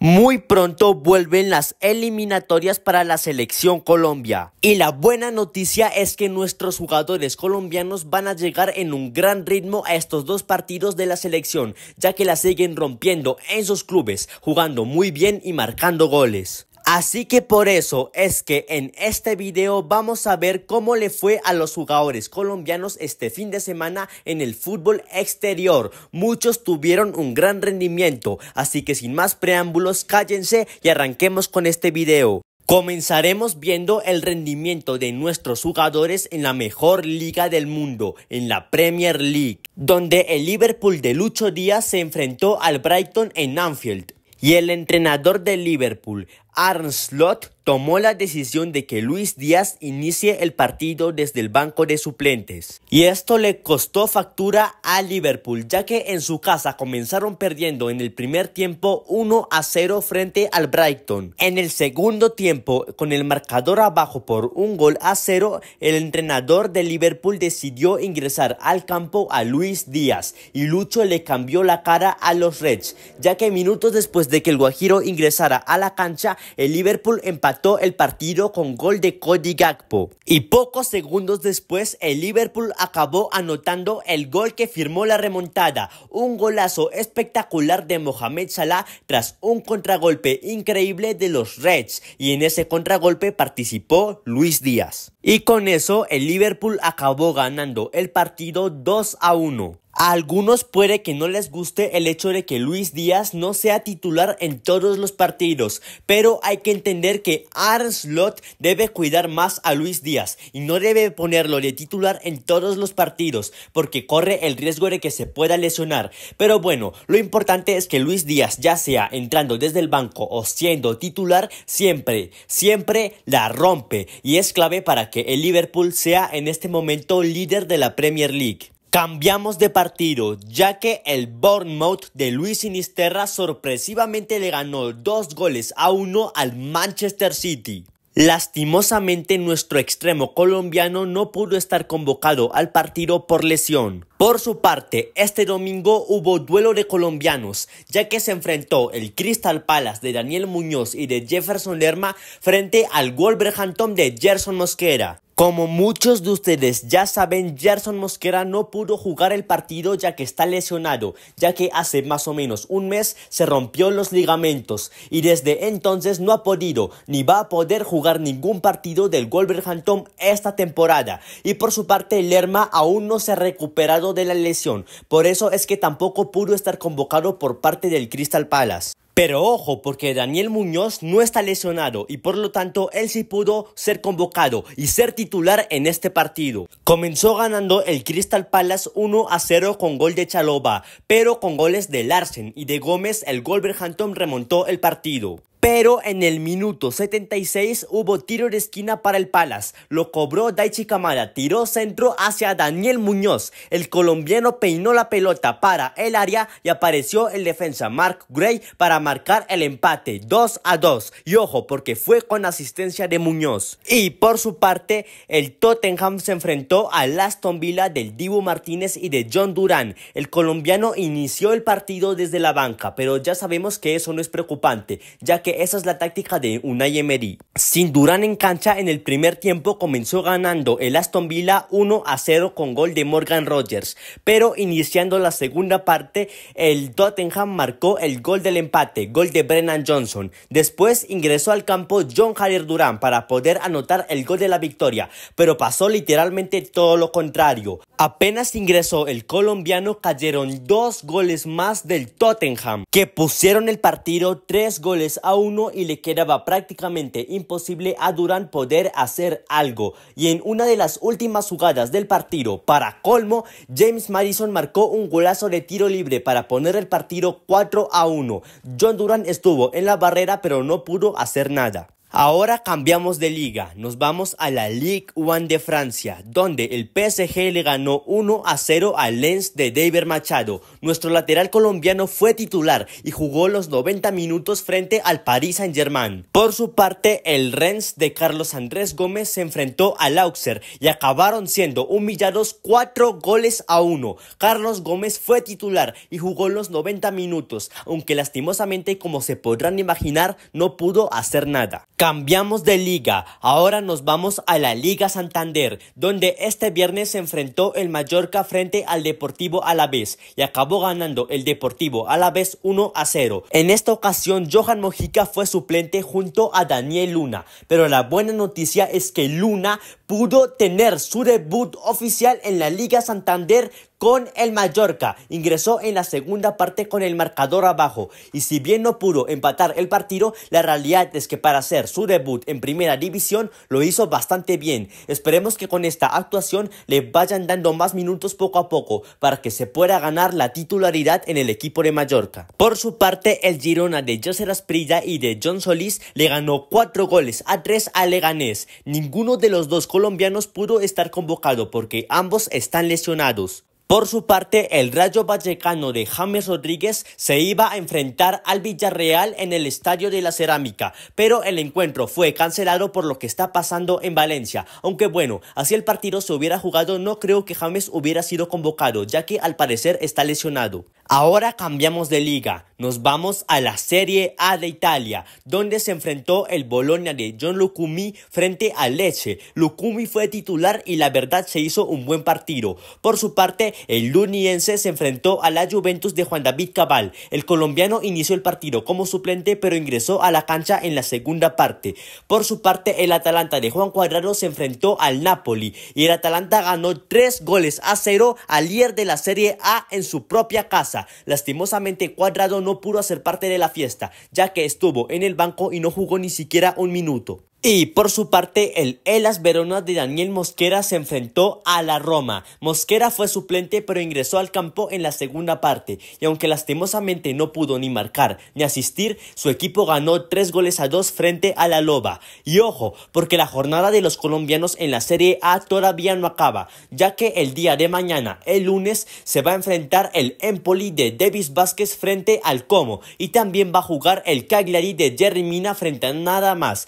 Muy pronto vuelven las eliminatorias para la selección Colombia. Y la buena noticia es que nuestros jugadores colombianos van a llegar en un gran ritmo a estos dos partidos de la selección, ya que la siguen rompiendo en sus clubes, jugando muy bien y marcando goles. Así que por eso es que en este video vamos a ver cómo le fue a los jugadores colombianos este fin de semana en el fútbol exterior. Muchos tuvieron un gran rendimiento, así que sin más preámbulos cállense y arranquemos con este video. Comenzaremos viendo el rendimiento de nuestros jugadores en la mejor liga del mundo, en la Premier League, donde el Liverpool de Lucho Díaz se enfrentó al Brighton en Anfield y el entrenador de Liverpool, Arne Slot, tomó la decisión de que Luis Díaz inicie el partido desde el banco de suplentes. Y esto le costó factura a Liverpool, ya que en su casa comenzaron perdiendo en el primer tiempo 1 a 0 frente al Brighton. En el segundo tiempo, con el marcador abajo por un gol a 0, el entrenador de Liverpool decidió ingresar al campo a Luis Díaz y Lucho le cambió la cara a los Reds, ya que minutos después de que el Guajiro ingresara a la cancha, el Liverpool empató el partido con gol de Cody Gakpo. Y pocos segundos después, el Liverpool acabó anotando el gol que firmó la remontada. Un golazo espectacular de Mohamed Salah tras un contragolpe increíble de los Reds. Y en ese contragolpe participó Luis Díaz. Y con eso, el Liverpool acabó ganando el partido 2 a 1. A algunos puede que no les guste el hecho de que Luis Díaz no sea titular en todos los partidos, pero hay que entender que Arnslot debe cuidar más a Luis Díaz y no debe ponerlo de titular en todos los partidos, porque corre el riesgo de que se pueda lesionar. Pero bueno, lo importante es que Luis Díaz, ya sea entrando desde el banco o siendo titular, siempre, siempre la rompe y es clave para que el Liverpool sea en este momento líder de la Premier League. Cambiamos de partido, ya que el Bournemouth de Luis Sinisterra sorpresivamente le ganó dos goles a uno al Manchester City. Lastimosamente nuestro extremo colombiano no pudo estar convocado al partido por lesión. Por su parte, este domingo hubo duelo de colombianos, ya que se enfrentó el Crystal Palace de Daniel Muñoz y de Jefferson Lerma frente al Wolverhampton de Gerson Mosquera. Como muchos de ustedes ya saben, Gerson Mosquera no pudo jugar el partido ya que está lesionado, ya que hace más o menos un mes se rompió los ligamentos y desde entonces no ha podido ni va a poder jugar ningún partido del Wolverhampton esta temporada. Y por su parte, Lerma aún no se ha recuperado de la lesión, por eso es que tampoco pudo estar convocado por parte del Crystal Palace. Pero ojo, porque Daniel Muñoz no está lesionado y por lo tanto él sí pudo ser convocado y ser titular en este partido. Comenzó ganando el Crystal Palace 1 a 0 con gol de Chaloba, pero con goles de Larsen y de Gómez el Wolverhampton remontó el partido. Pero en el minuto 76 hubo tiro de esquina para el Palace. Lo cobró Daichi Kamada. Tiró centro hacia Daniel Muñoz. El colombiano peinó la pelota para el área y apareció el defensa Mark Gray para marcar el empate 2 a 2. Y ojo, porque fue con asistencia de Muñoz. Y por su parte, el Tottenham se enfrentó a Aston Villa del Dibu Martínez y de John Durán. El colombiano inició el partido desde la banca, pero ya sabemos que eso no es preocupante, ya que esa es la táctica de Unai Emery. Sin Durán en cancha, en el primer tiempo comenzó ganando el Aston Villa 1 a 0 con gol de Morgan Rogers, pero iniciando la segunda parte, el Tottenham marcó el gol del empate, gol de Brennan Johnson. Después ingresó al campo John Javier Durán para poder anotar el gol de la victoria, pero pasó literalmente todo lo contrario. Apenas ingresó el colombiano, cayeron dos goles más del Tottenham, que pusieron el partido tres goles a uno y le quedaba prácticamente imposible a Durán poder hacer algo. Y en una de las últimas jugadas del partido, para colmo, James Madison marcó un golazo de tiro libre para poner el partido 4 a 1. John Durán estuvo en la barrera pero no pudo hacer nada. Ahora cambiamos de liga, nos vamos a la Ligue 1 de Francia, donde el PSG le ganó 1 a 0 al Lens de David Machado. Nuestro lateral colombiano fue titular y jugó los 90 minutos frente al Paris Saint-Germain. Por su parte, el Rennes de Carlos Andrés Gómez se enfrentó al Auxerre y acabaron siendo humillados 4 goles a 1. Carlos Gómez fue titular y jugó los 90 minutos, aunque lastimosamente, como se podrán imaginar, no pudo hacer nada. Cambiamos de liga, ahora nos vamos a la Liga Santander, donde este viernes se enfrentó el Mallorca frente al Deportivo Alavés y acabó ganando el Deportivo Alavés 1 a 0. En esta ocasión, Johan Mojica fue suplente junto a Daniel Luna, pero la buena noticia es que Luna pudo tener su debut oficial en la Liga Santander con el Mallorca. Ingresó en la segunda parte con el marcador abajo y si bien no pudo empatar el partido, la realidad es que para hacer su debut en primera división lo hizo bastante bien. Esperemos que con esta actuación le vayan dando más minutos poco a poco para que se pueda ganar la titularidad en el equipo de Mallorca. Por su parte, el Girona de José Asprilla y de John Solís le ganó 4 goles a 3 a Leganés. Ninguno de los dos colombianos pudo estar convocado porque ambos están lesionados. Por su parte, el Rayo Vallecano de James Rodríguez se iba a enfrentar al Villarreal en el Estadio de la Cerámica, pero el encuentro fue cancelado por lo que está pasando en Valencia. Aunque bueno, así el partido se hubiera jugado, no creo que James hubiera sido convocado, ya que al parecer está lesionado. Ahora cambiamos de liga, nos vamos a la Serie A de Italia, donde se enfrentó el Bologna de John Lucumi frente a Lecce. Lucumi fue titular y la verdad se hizo un buen partido. Por su parte, el luniense se enfrentó a la Juventus de Juan David Cabal. El colombiano inició el partido como suplente, pero ingresó a la cancha en la segunda parte. Por su parte, el Atalanta de Juan Cuadrado se enfrentó al Napoli y el Atalanta ganó 3 goles a 0 al líder de la Serie A en su propia casa. Lastimosamente Cuadrado no pudo hacer parte de la fiesta, ya que estuvo en el banco y no jugó ni siquiera un minuto. Y por su parte, el Elas Verona de Daniel Mosquera se enfrentó a la Roma. Mosquera fue suplente pero ingresó al campo en la segunda parte y aunque lastimosamente no pudo ni marcar ni asistir, su equipo ganó tres goles a dos frente a la Loba. Y ojo, porque la jornada de los colombianos en la Serie A todavía no acaba, ya que el día de mañana, el lunes, se va a enfrentar el Empoli de Davis Vázquez frente al Como y también va a jugar el Cagliari de Jerry Mina frente a nada más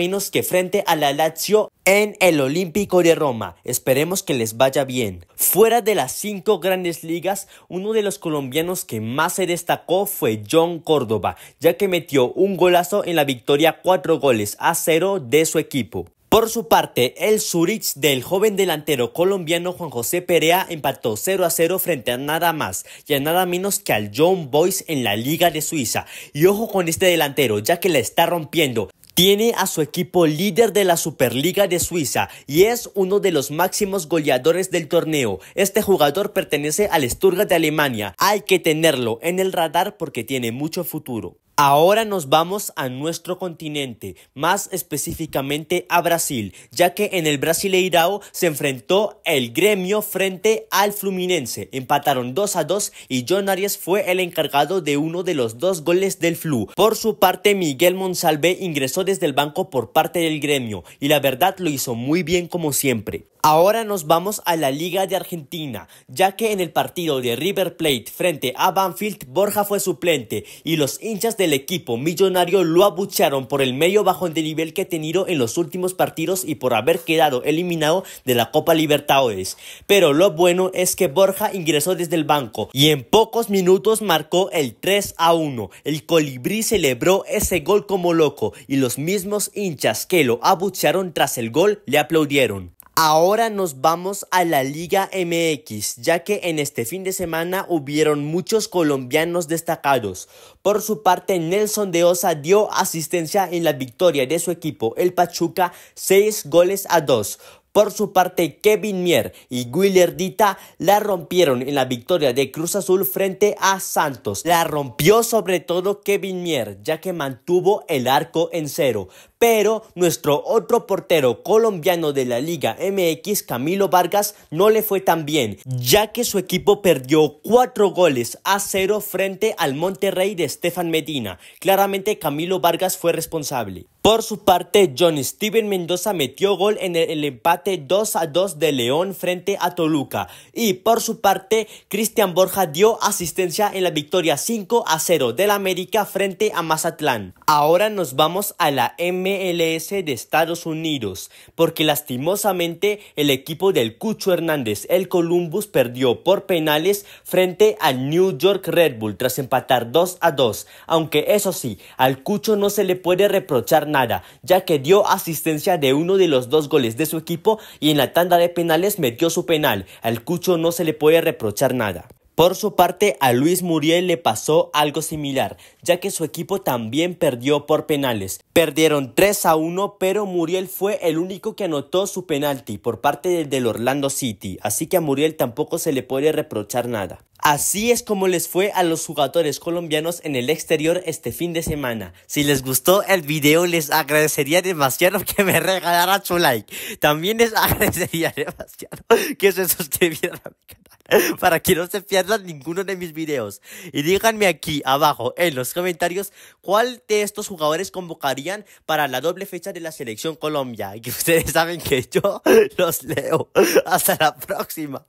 menos que frente a la Lazio en el Olímpico de Roma. Esperemos que les vaya bien. Fuera de las cinco grandes ligas, uno de los colombianos que más se destacó fue John Córdoba, ya que metió un golazo en la victoria 4 goles a 0 de su equipo. Por su parte, el Zurich del joven delantero colombiano Juan José Perea empató 0 a 0 frente a nada más y a nada menos que al John Boyce en la Liga de Suiza. Y ojo con este delantero, ya que la está rompiendo. Viene a su equipo líder de la Superliga de Suiza y es uno de los máximos goleadores del torneo. Este jugador pertenece al Sturga de Alemania. Hay que tenerlo en el radar porque tiene mucho futuro. Ahora nos vamos a nuestro continente, más específicamente a Brasil, ya que en el Brasileirao se enfrentó el gremio frente al Fluminense. Empataron 2 a 2 y John Arias fue el encargado de uno de los dos goles del Flu. Por su parte, Miguel Monsalve ingresó desde el banco por parte del gremio y la verdad lo hizo muy bien como siempre. Ahora nos vamos a la Liga de Argentina, ya que en el partido de River Plate frente a Banfield, Borja fue suplente y los hinchas del equipo millonario lo abucharon por el medio bajón de nivel que ha tenido en los últimos partidos y por haber quedado eliminado de la Copa Libertadores. Pero lo bueno es que Borja ingresó desde el banco y en pocos minutos marcó el 3 a 1. El colibrí celebró ese gol como loco y los mismos hinchas que lo abuchearon tras el gol le aplaudieron. Ahora nos vamos a la Liga MX, ya que en este fin de semana hubieron muchos colombianos destacados. Por su parte, Nelson de Osa dio asistencia en la victoria de su equipo, el Pachuca, 6 goles a 2. Por su parte, Kevin Mier y Willer Dita la rompieron en la victoria de Cruz Azul frente a Santos. La rompió sobre todo Kevin Mier, ya que mantuvo el arco en cero. Pero nuestro otro portero colombiano de la Liga MX, Camilo Vargas, no le fue tan bien, ya que su equipo perdió cuatro goles a cero frente al Monterrey de Stefan Medina. Claramente Camilo Vargas fue responsable. Por su parte, John Steven Mendoza metió gol en el, empate 2 a 2 de León frente a Toluca. Y por su parte, Cristian Borja dio asistencia en la victoria 5 a 0 del América frente a Mazatlán. Ahora nos vamos a la MLS de Estados Unidos, porque lastimosamente el equipo del Cucho Hernández, el Columbus, perdió por penales frente al New York Red Bull tras empatar 2 a 2. Aunque eso sí, al Cucho no se le puede reprochar nada, ya que dio asistencia de uno de los dos goles de su equipo y en la tanda de penales metió su penal. Al Cucho no se le puede reprochar nada. Por su parte, a Luis Muriel le pasó algo similar, ya que su equipo también perdió por penales. Perdieron 3 a 1, pero Muriel fue el único que anotó su penalti por parte del, del Orlando City, así que a Muriel tampoco se le puede reprochar nada. Así es como les fue a los jugadores colombianos en el exterior este fin de semana. Si les gustó el video les agradecería demasiado que me regalaran su like. También les agradecería demasiado que se suscribieran a mi canal para que no se pierdan ninguno de mis videos. Y díganme aquí abajo en los comentarios cuál de estos jugadores convocarían para la doble fecha de la selección Colombia. Y ustedes saben que yo los leo. Hasta la próxima.